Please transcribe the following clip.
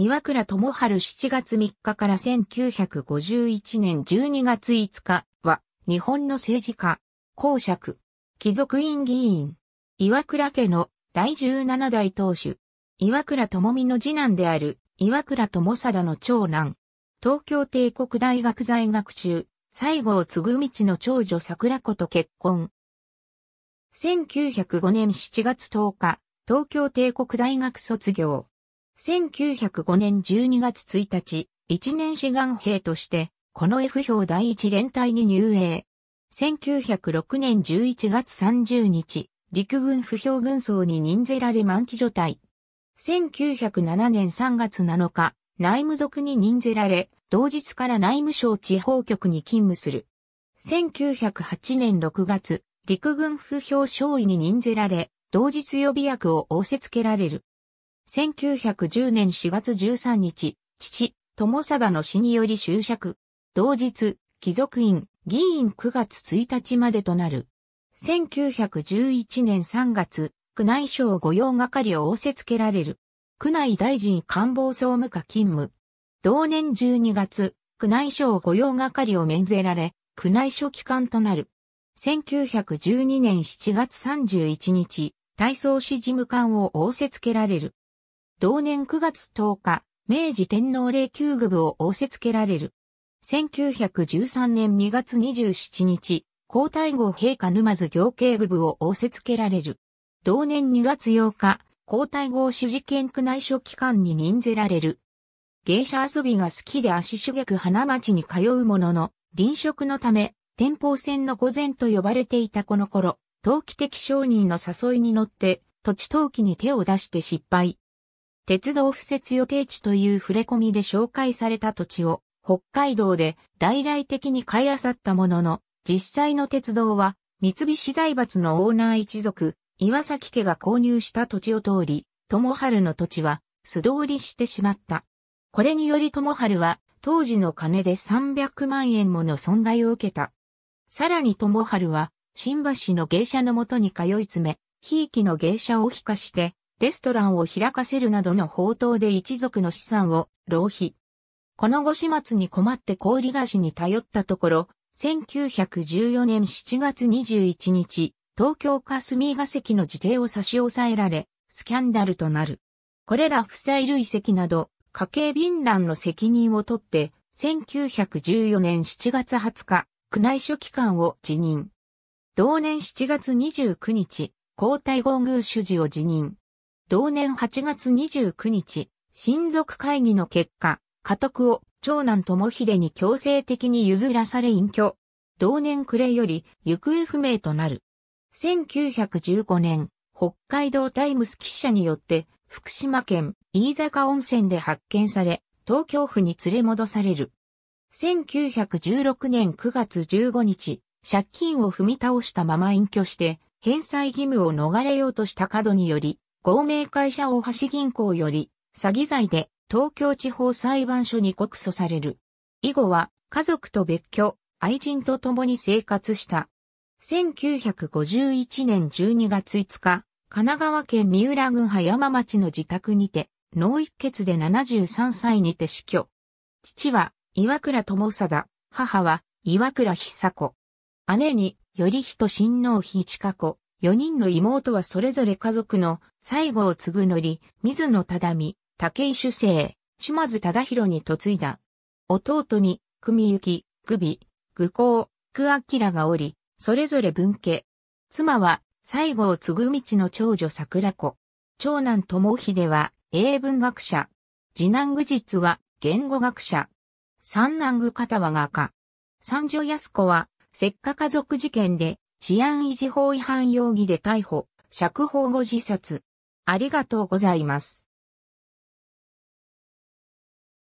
岩倉智春7月3日から1951年12月5日は、日本の政治家、公爵、貴族院議員、岩倉家の第17代当主、岩倉智美の次男である岩倉智貞の長男、東京帝国大学在学中、西郷嗣道の長女桜子と結婚。1905年7月10日、東京帝国大学卒業。1905年12月1日、一年志願兵として、この F 兵第一連隊に入営。1906年11月30日、陸軍不評軍曹に任ぜられ満期除隊。1907年3月7日、内務族に任ぜられ、同日から内務省地方局に勤務する。1908年6月、陸軍不評少尉に任ぜられ、同日予備役を仰せつけられる。1910年4月13日、父、友貞の死により就職。同日、貴族院、議員9月1日までとなる。1911年3月、区内省御用係を仰せつけられる。区内大臣官房総務課勤務。同年12月、区内省御用係を免税られ、区内書機関となる。1912年7月31日、体操士事務官を仰せつけられる。同年9月10日、明治天皇霊宮具部を仰せつけられる。1913年2月27日、皇太后陛下沼津行慶具部を仰せつけられる。同年2月8日、皇太后主事権区内所機関に任ぜられる。芸者遊びが好きで足主役花町に通うものの、臨職のため、天保戦の御前と呼ばれていたこの頃、陶器的商人の誘いに乗って、土地陶器に手を出して失敗。鉄道敷設予定地という触れ込みで紹介された土地を北海道で大々的に買い漁ったものの、実際の鉄道は三菱財閥のオーナー一族、岩崎家が購入した土地を通り、友春の土地は素通りしてしまった。これにより友春は当時の金で300万円もの損害を受けた。さらに友春は新橋の芸者のもとに通い詰め、ひいきの芸者を非化してレストランを開かせるなどの宝刀で一族の資産を浪費。この後始末に困って氷菓子に頼ったところ、1914年7月21日、東京霞が関の自邸を差し押さえられ、スキャンダルとなる。これら負債累積など、家計便乱の責任を取って、1914年7月20日、宮内書記官を辞任。同年7月29日、皇太后宮主事を辞任。同年8月29日、親族会議の結果、家督を長男智秀に強制的に譲らされ隠居。同年暮れより行方不明となる。1915年、北海道タイムス記者によって福島県飯坂温泉で発見され、東京府に連れ戻される。1916年9月15日、借金を踏み倒したまま隠居して、返済義務を逃れようとした角により、合名会社大橋銀行より、詐欺罪で東京地方裁判所に告訴される。以後は家族と別居、愛人と共に生活した。1951年12月5日、神奈川県三浦郡葉山町の自宅にて、脳一血で73歳にて死去。父は岩倉智貞、母は岩倉久子。姉に、頼人親王妃近子、四人の妹はそれぞれ家族の最後を継ぐのり、水野忠美、竹井主生、島津忠宏に嫁いだ。弟に、美幸、久美、愚行、久明がおり、それぞれ分家。妻は、最後を継ぐ道の長女桜子。長男友秀は、英文学者。次男愚実は、言語学者。三男愚方は画家。三女安子は、石化家族事件で、治安維持法違反容疑で逮捕、釈放後自殺。ありがとうございます。